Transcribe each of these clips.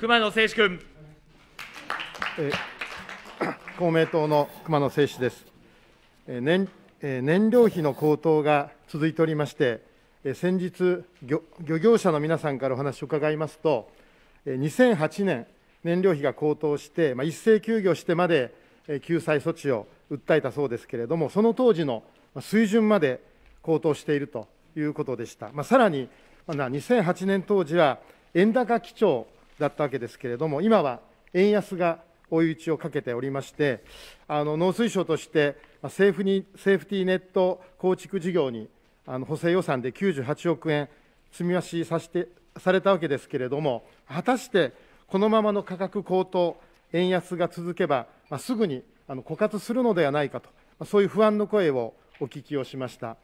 熊野誠志君。公明党の熊野誠志です。燃燃料費の高騰が続いておりまして、先日漁、漁業者の皆さんからお話を伺いますと、2008年、燃料費が高騰して、まあ、一斉休業してまで救済措置を訴えたそうですけれども、その当時の水準まで高騰しているということでした。まあ、さらに、まあ、2008年当時は、円高基調だったわけですけれども、今は円安が追い打ちをかけておりまして、あの農水省として、政府にセーフティーネット構築事業にあの補正予算で98億円積み増しさせてされたわけですけれども、果たしてこのままの価格高騰、円安が続けば、まあ、すぐにあの枯渇するのではないかと、まあ、そういう不安の声をお聞きをしました。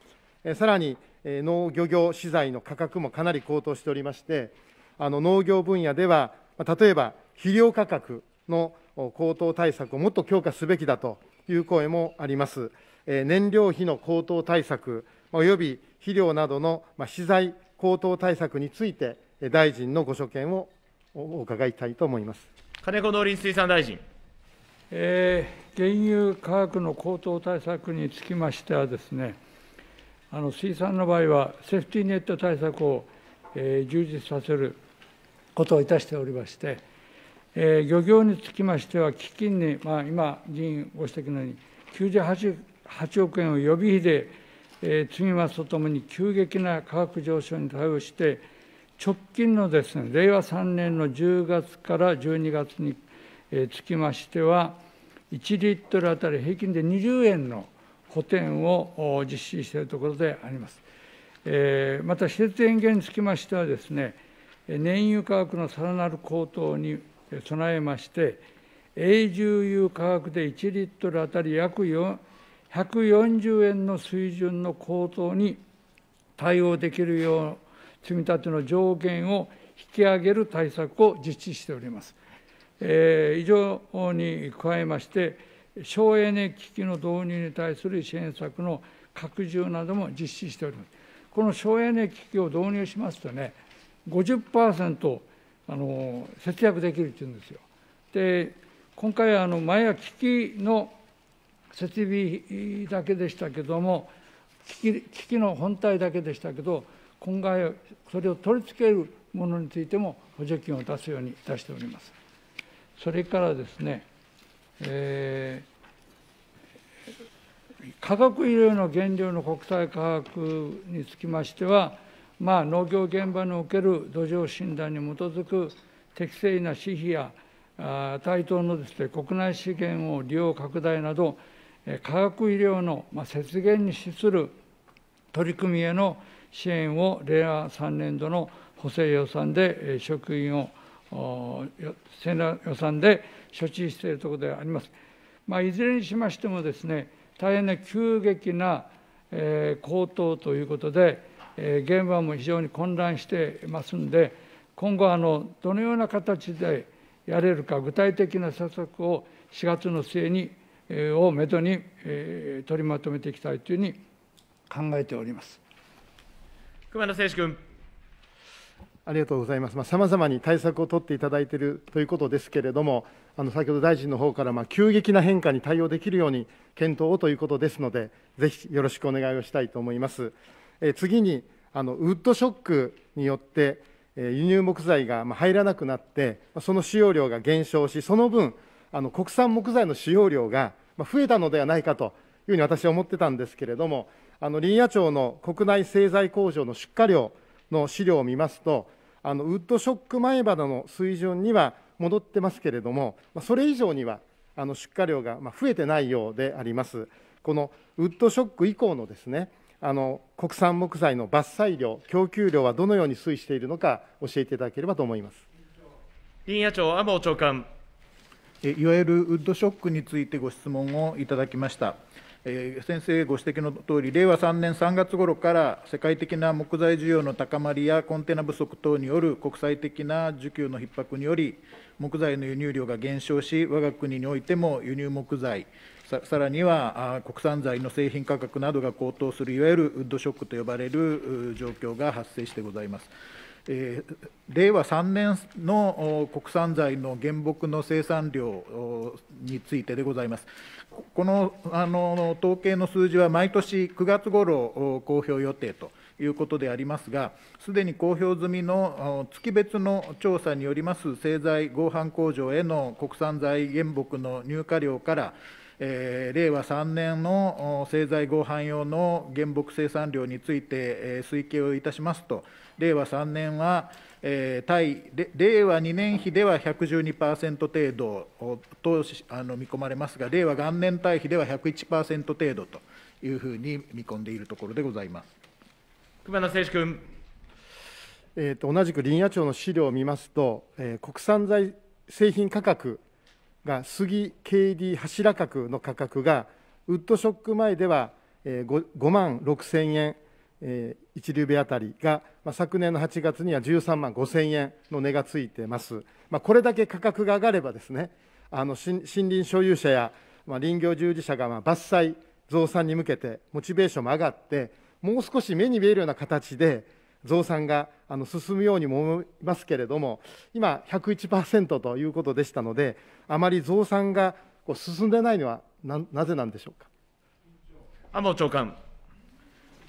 えさらに、え農漁業資材の価格もかなり高騰しておりまして、あの農業分野では、例えば肥料価格の高騰対策をもっと強化すべきだという声もあります。燃料費の高騰対策、および肥料などの資材高騰対策について、大臣のご所見をお伺いたいと思います金子農林水産大臣。えー、原油価格の高騰対策につきましてはですね、あの水産の場合は、セーフティーネット対策を、えー、充実させる、ことをいたしておりまして、えー、漁業につきましては、基金に、まあ、今、議員ご指摘のように、98億円を予備費で、えー、積み増すとともに、急激な価格上昇に対応して、直近のですね、令和3年の10月から12月に、えつきましては、1リットル当たり平均で20円の補填を実施しているところであります。えー、また、施設園芸につきましてはですね、燃油価格のさらなる高騰に備えまして、永住油価格で1リットル当たり約140円の水準の高騰に対応できるよう、積み立ての上限を引き上げる対策を実施しております。えー、以上に加えまして、省エネ機器の導入に対する支援策の拡充なども実施しております。この省エネ機器を導入しますとね、50%あの節約できるっていうんですよ。で今回あの前は機器の設備だけでしたけども機器の本体だけでしたけど今回それを取り付けるものについても補助金を出すように出しております。それからですね、えー、化学医療の原料の国際化学につきましてはまあ、農業現場における土壌診断に基づく適正な私費や対等のです、ね、国内資源を利用拡大など、化学医療の節減に資する取り組みへの支援を令和3年度の補正予算で職員を、予算で処置しているところであります。まあ、いずれにしましてもですね、大変な急激な、え高騰ということで、現場も非常に混乱してますんで、今後あの、どのような形でやれるか、具体的な施策を4月の末に、をめどに取りまとめていきたいというふうに考えております。熊野誠司君。ありがとうございます。さまざ、まに対策を取っていただいているということですけれども、あの先ほど大臣の方からまあ急激な変化に対応できるように検討をということですので、ぜひよろしくお願いをしたいと思います。次にあのウッドショックによって、輸入木材が入らなくなって、その使用量が減少し、その分、あの国産木材の使用量が増えたのではないかというふうに私は思ってたんですけれども、あの林野庁の国内製材工場の出荷量の資料を見ますと、あのウッドショック前での水準には戻ってますけれども、それ以上にはあの出荷量が増えてないようであります。このウッドショック以降のですね、あの国産木材の伐採量、供給量はどのように推移しているのか、教えていただければと思います林野庁、天尾長官。いわゆるウッドショックについてご質問をいただきました。え先生ご指摘のとおり、令和3年3月頃から世界的な木材需要の高まりやコンテナ不足等による国際的な需給の逼迫により、木材の輸入量が減少し、我が国においても輸入木材、さらには国産材の製品価格などが高騰する、いわゆるウッドショックと呼ばれる状況が発生してございます。えー、令和3年の国産材の原木の生産量についてでございます。このあの統計の数字は毎年9月ごろ公表予定ということでありますが、すでに公表済みの月別の調査によります製材合板工場への国産材原木の入荷量から、えー、令和3年の製材合板用の原木生産量について、えー、推計をいたしますと、令和3年は、えー、対令和2年比では112%程度とあの見込まれますが、令和元年対比では101%程度というふうに見込んでいるところでございます。熊野誠司君えーと、同じく林野庁の資料を見ますと、えー、国産材製品価格が杉 KD 柱角の価格がウッドショック前では 5, 5万6千円、えー、一流部あたりが、まあ、昨年の8月には13万5千円の値がついています、まあ、これだけ価格が上がればですねあの森林所有者や、まあ、林業従事者がまあ伐採増産に向けてモチベーションも上がってもう少し目に見えるような形で増産があの進むようにも思いますけれども、今、101%ということでしたので、あまり増産がこう進んでないのはななぜなんでしょうか安藤長官。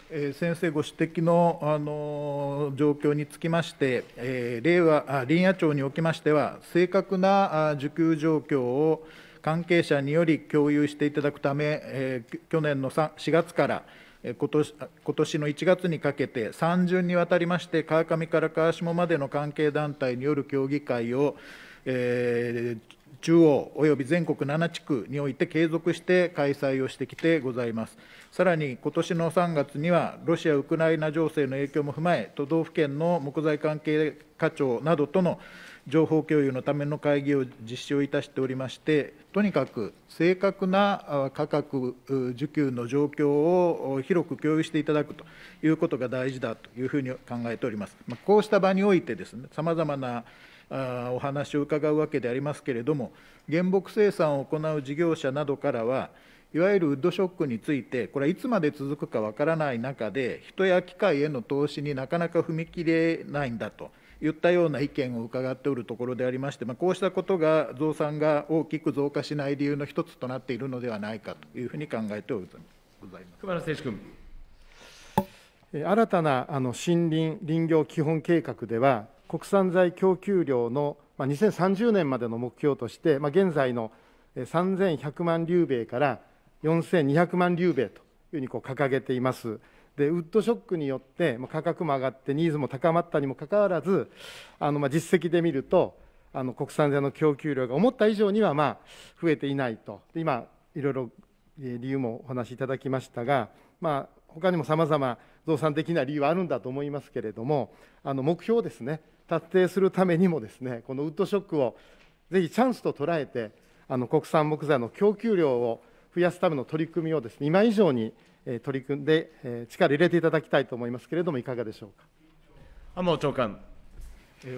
え先生ご指摘の、あの状況につきまして、え令和林野庁におきましては、正確なあ受給状況を関係者により共有していただくため、え去年の4月から、今年今年の1月にかけて3巡にわたりまして川上から川下までの関係団体による協議会を、えー、中央および全国7地区において継続して開催をしてきてございます。さらに、今年の3月には、ロシア・ウクライナ情勢の影響も踏まえ、都道府県の木材関係課長などとの情報共有のための会議を実施をいたしておりまして、とにかく正確な価格需給の状況を広く共有していただくということが大事だというふうに考えております。まこうした場においてですね、様々なお話を伺うわけでありますけれども、原木生産を行う事業者などからは、いわゆるウッドショックについて、これはいつまで続くかわからない中で、人や機械への投資になかなか踏み切れないんだと。言ったような意見を伺っておるところでありまして、まあ、こうしたことが増産が大きく増加しない理由の一つとなっているのではないかというふうに考えてございます熊野誠司君。新たなあの森林林業基本計画では、国産材供給量の2030年までの目標として、まあ、現在の3100万リュウベイから4200万リュウベイというふうにこう掲げています。でウッドショックによって、まあ、価格も上がってニーズも高まったにもかかわらずあの、まあ、実績で見るとあの国産材の供給量が思った以上にはまあ増えていないとで今いろいろ理由もお話しいただきましたが、まあ、他にもさまざま増産的な理由はあるんだと思いますけれどもあの目標ですね達成するためにもですねこのウッドショックをぜひチャンスと捉えてあの国産木材の供給量を増やすための取り組みをですね今以上にえ取り組んで、え力入れていただきたいと思いますけれども、いかがでしょうか。天野長官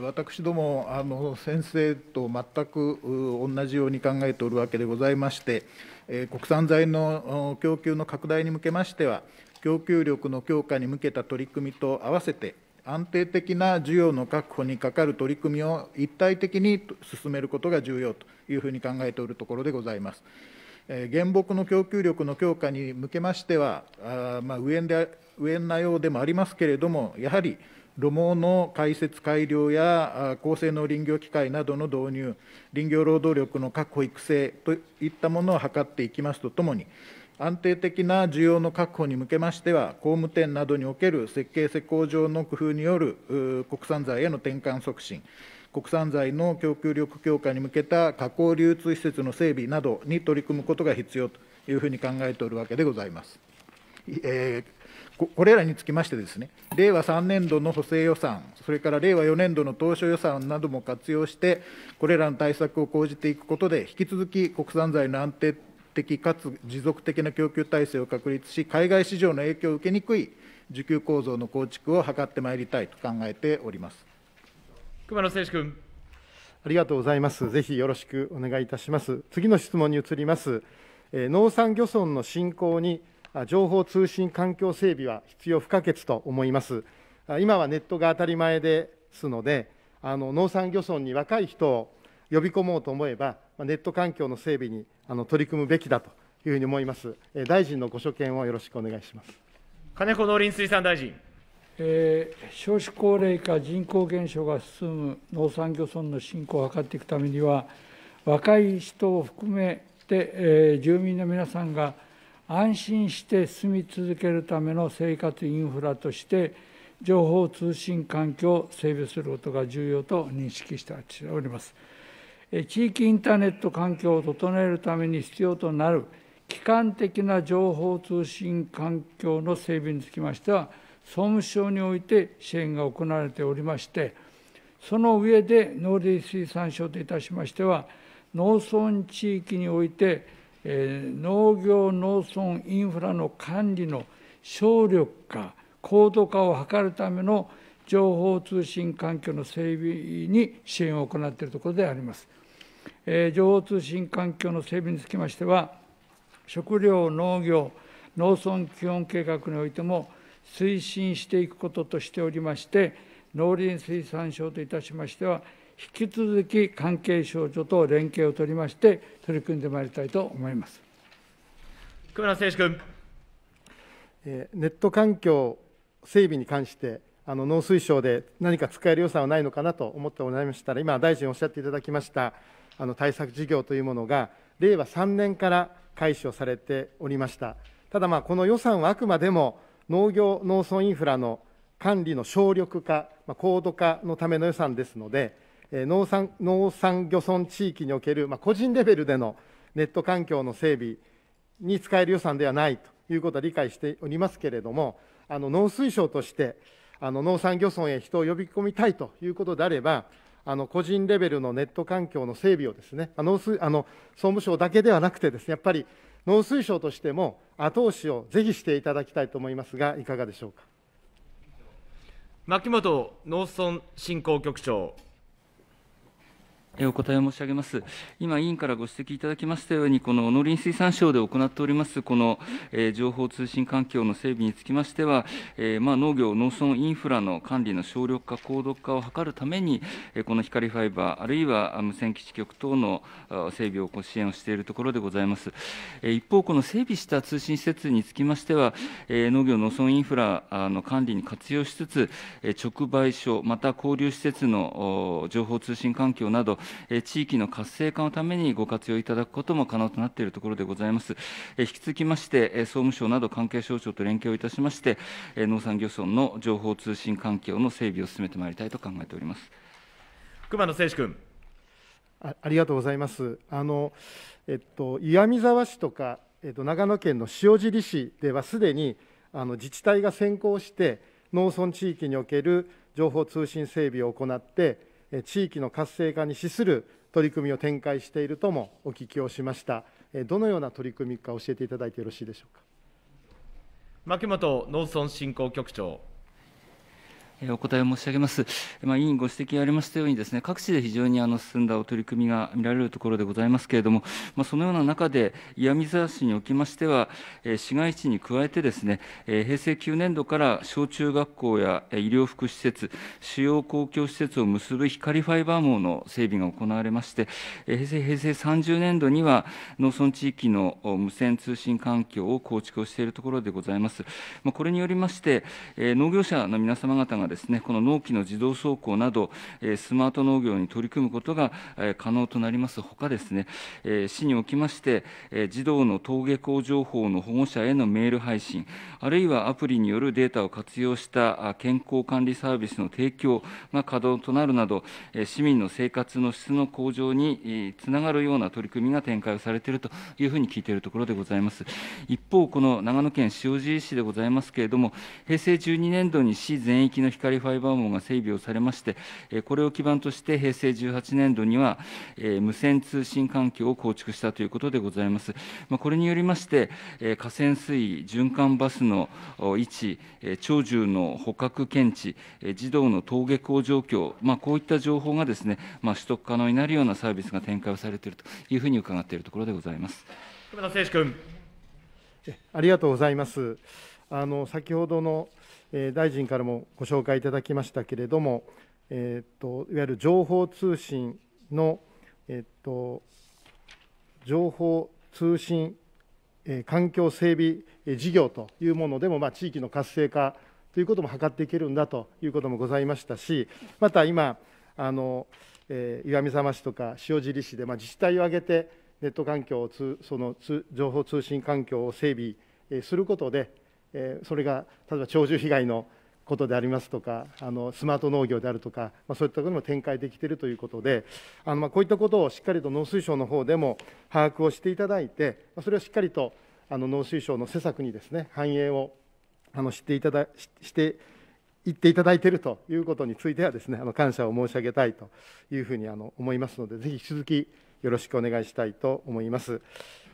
私どもあの先生と全く同じように考えておるわけでございまして、国産材の供給の拡大に向けましては、供給力の強化に向けた取り組みと合わせて、安定的な需要の確保にかかる取り組みを一体的に進めることが重要というふうに考えておるところでございます。原木の供給力の強化に向けましては、あまあ、で上なようでもありますけれども、やはり路網の開設・改良や高性能林業機械などの導入、林業労働力の確保・育成といったものを図っていきますとともに、安定的な需要の確保に向けましては、工務店などにおける設計・施工上の工夫による国産材への転換促進、国産材の供給力強化に向けた加工流通施設の整備などに取り組むことが必要というふうに考えておるわけでございます。えー、これらにつきましてですね、令和3年度の補正予算、それから令和4年度の当初予算なども活用して、これらの対策を講じていくことで、引き続き国産材の安定的かつ持続的な供給体制を確立し、海外市場の影響を受けにくい需給構造の構築を図ってまいりたいと考えております。熊野誠司君。ありがとうございます。ぜひよろしくお願いいたします。次の質問に移ります。えー、農産漁村の振興に情報通信環境整備は必要不可欠と思います。今はネットが当たり前ですので、あの農産漁村に若い人を呼び込もうと思えば、ネット環境の整備にあの取り組むべきだというふうに思います。え大臣のご所見をよろしくお願いします。金子農林水産大臣。えー、少子高齢化、人口減少が進む農産漁村の振興を図っていくためには、若い人を含めて、えー、住民の皆さんが安心して住み続けるための生活インフラとして、情報通信環境を整備することが重要と認識しております。地域インターネット環境を整えるために必要となる、基幹的な情報通信環境の整備につきましては、総務省において支援が行われておりまして、その上で農林水産省といたしましては、農村地域において、え農業農村インフラの管理の省力化、高度化を図るための情報通信環境の整備に支援を行っているところであります。え情報通信環境の整備につきましては、食料、農業、農村基本計画においても、推進していくこととしておりまして、農林水産省といたしましては、引き続き関係省庁と連携を取りまして、取り組んでまいりたいと思います久村誠司君。ネット環境整備に関して、あの農水省で何か使える予算はないのかなと思っておられましたら、今、大臣おっしゃっていただきましたあの対策事業というものが、令和3年から開始をされておりました。ただ、この予算はあくまでも農業農村インフラの管理の省力化、まあ、高度化のための予算ですので、えー、農産農産漁村地域における、まあ、個人レベルでのネット環境の整備に使える予算ではないということは理解しておりますけれども、あの農水省として、あの農産漁村へ人を呼び込みたいということであれば、あの個人レベルのネット環境の整備をですね、農水あの総務省だけではなくてですね、やっぱり農水省としても後押しをぜひしていただきたいと思いますが、いかがでしょうか。牧本農村振興局長お答えを申し上げます。今、委員からご指摘いただきましたように、この農林水産省で行っております、この、えー、情報通信環境の整備につきましては、えー、まあ、農業、農村インフラの管理の省力化、高度化を図るために、えー、この光ファイバー、あるいは無線基地局等の整備をご支援をしているところでございます。え一方、この整備した通信施設につきましては、え農業、農村インフラの管理に活用しつつ、え直売所、また交流施設の情報通信環境など、え地域の活性化のためにご活用いただくことも可能となっているところでございます。え引き続きまして、え総務省など関係省庁と連携をいたしまして、え農産漁村の情報通信環境の整備を進めてまいりたいと考えております。熊野誠司君あありがとうございます。あのえっと、岩見沢市とか、えっと、長野県の塩尻市ではすでにあの自治体が先行して農村地域における情報通信整備を行って地域の活性化に資する取り組みを展開しているともお聞きをしました。どのような取り組みか教えていただいてよろしいでしょうか。牧本農村振興局長。お答えを申し上げます。まあ、委員ご指摘がありましたようにです、ね、各地で非常にあの進んだ取り組みが見られるところでございますけれども、まあ、そのような中で、岩見沢市におきましては、え市街地に加えてですね、え平成9年度から小中学校や医療福祉施設、主要公共施設を結ぶ光ファイバー網の整備が行われまして、え平成平成30年度には、農村地域の無線通信環境を構築をしているところでございます。まあ、これによりまして、え農業者の皆様方がですね、この農機の自動走行など、スマート農業に取り組むことが可能となりますほかですね、市におきまして、児童の登下校情報の保護者へのメール配信、あるいはアプリによるデータを活用した健康管理サービスの提供が可能となるなど、市民の生活の質の向上につながるような取り組みが展開をされているというふうに聞いているところでございます。一方、この長野県塩尻市でございますけれども、平成12年度に市全域の光ファイバー網が整備をされまして、これを基盤として平成18年度には、無線通信環境を構築したということでございます。これによりまして、河川水位、循環バスの位置、鳥獣の捕獲検知、児童の登下校状況、まあ、こういった情報がですね、まあ、取得可能になるようなサービスが展開をされているというふうに伺っているところでございます。久田誠君ありがとうございます。あの先ほどのえー、大臣からもご紹介いただきましたけれども、えーと、いわゆる情報通信の、えーと、情報通信、え環境整備、え事業というものでも、まあ、地域の活性化ということも図っていけるんだということもございましたし、また今、あのえー、岩見沢市とか塩尻市で、まあ、自治体を挙げて、ネット環境をその情報通信環境を整備することで、えそれが例えば鳥獣被害のことでありますとかあのスマート農業であるとか、まあ、そういったことにも展開できているということであの、まあ、こういったことをしっかりと農水省の方でも把握をしていただいて、まあ、それをしっかりとあの農水省の施策にですね反映をあのしていただしていっていただいているということについてはですねあの感謝を申し上げたいというふうにあの思いますのでぜひ引き続きよろしくお願いしたいと思います。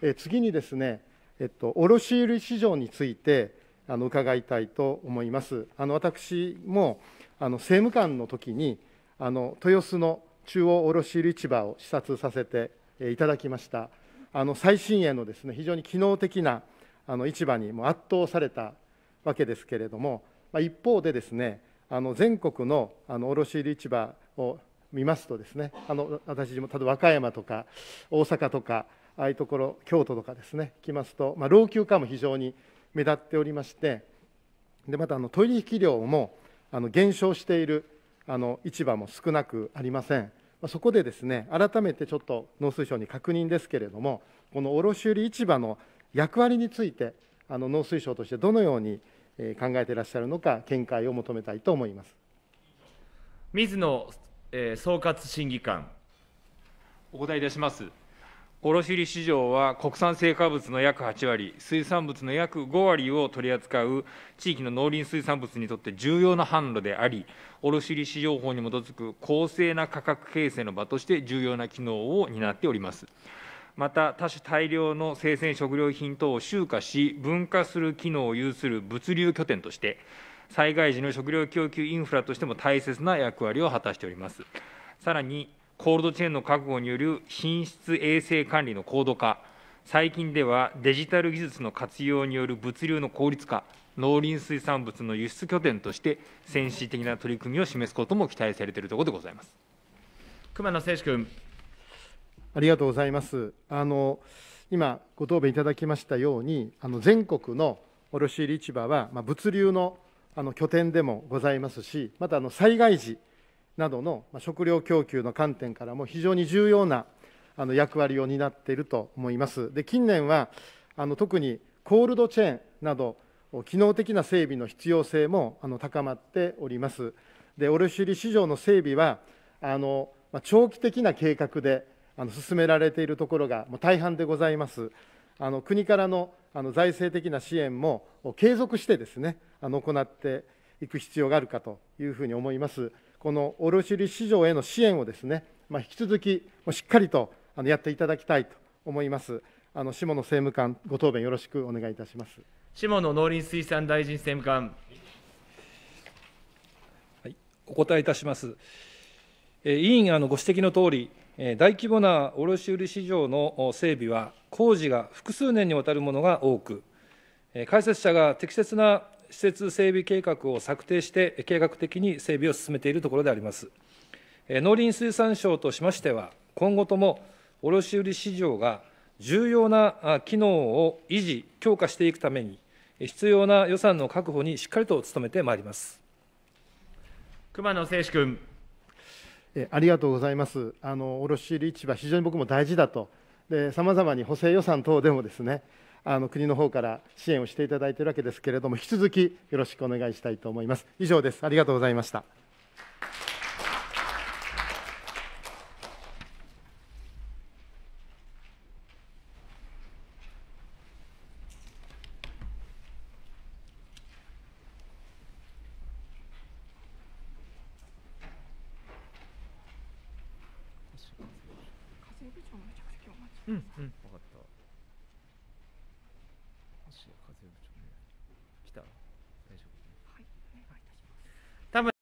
え次にですね、えっと、卸売市場についてあの伺いたいと思います。あの私もあの政務官の時にあの豊洲の中央卸売市場を視察させていただきました。あの最新鋭のですね非常に機能的なあの市場にも圧倒されたわけですけれども、まあ、一方でですねあの全国のあの卸売市場を見ますとですねあの私も例えば和歌山とか大阪とかああいうところ京都とかですね来ますと、まあ、老朽化も非常に目立っておりましてでまたあの取引量もあの減少しているあの市場も少なくありません、まあ、そこでですね改めてちょっと農水省に確認ですけれどもこの卸売市場の役割についてあの農水省としてどのように考えていらっしゃるのか見解を求めたいと思います水野、え総括審議官お答えいたします卸市場は国産成果物の約8割、水産物の約5割を取り扱う地域の農林水産物にとって重要な販路であり、卸売市場法に基づく公正な価格形成の場として重要な機能を担っております。また、多種大量の生鮮食料品等を集荷し、分化する機能を有する物流拠点として、災害時の食料供給インフラとしても大切な役割を果たしております。さらにコールドチェーンの確保による品質衛生管理の高度化、最近ではデジタル技術の活用による物流の効率化、農林水産物の輸出拠点として先進的な取り組みを示すことも期待されているところでございます熊野誠司君。ありがとうございます。あの今ご答弁いただきましたように、あの全国の卸売市場は、まあ、物流のあの拠点でもございますし、またあの災害時、などの食料供給の観点からも非常に重要なあの役割を担っていると思います。で近年はあの特にコールドチェーンなど機能的な整備の必要性もあの高まっております。で卸売市場の整備はあの長期的な計画であの進められているところがもう大半でございます。あの国からのあの財政的な支援も継続してですねあの行っていく必要があるかというふうに思います。この卸売市場への支援をですね、まあ、引き続き、もしっかりとあのやっていただきたいと思います。あの下野政務官、ご答弁よろしくお願いいたします。下野農林水産大臣政務官。はい、お答えいたします。え委員あのご指摘のとおり、え大規模な卸売市場の整備は工事が複数年にわたるものが多く、え解説者が適切な施設整備計画を策定して、計画的に整備を進めているところであります。農林水産省としましては、今後とも卸売市場が重要な機能を維持、強化していくために、必要な予算の確保にしっかりと努めてまいります熊野誠志君。ありがとうございます。あの卸売市場、非常に僕も大事だと、さまざまに補正予算等でもですね、あの国の方から支援をしていただいているわけですけれども、引き続きよろしくお願いしたいと思います。以上です。ありがとうございました。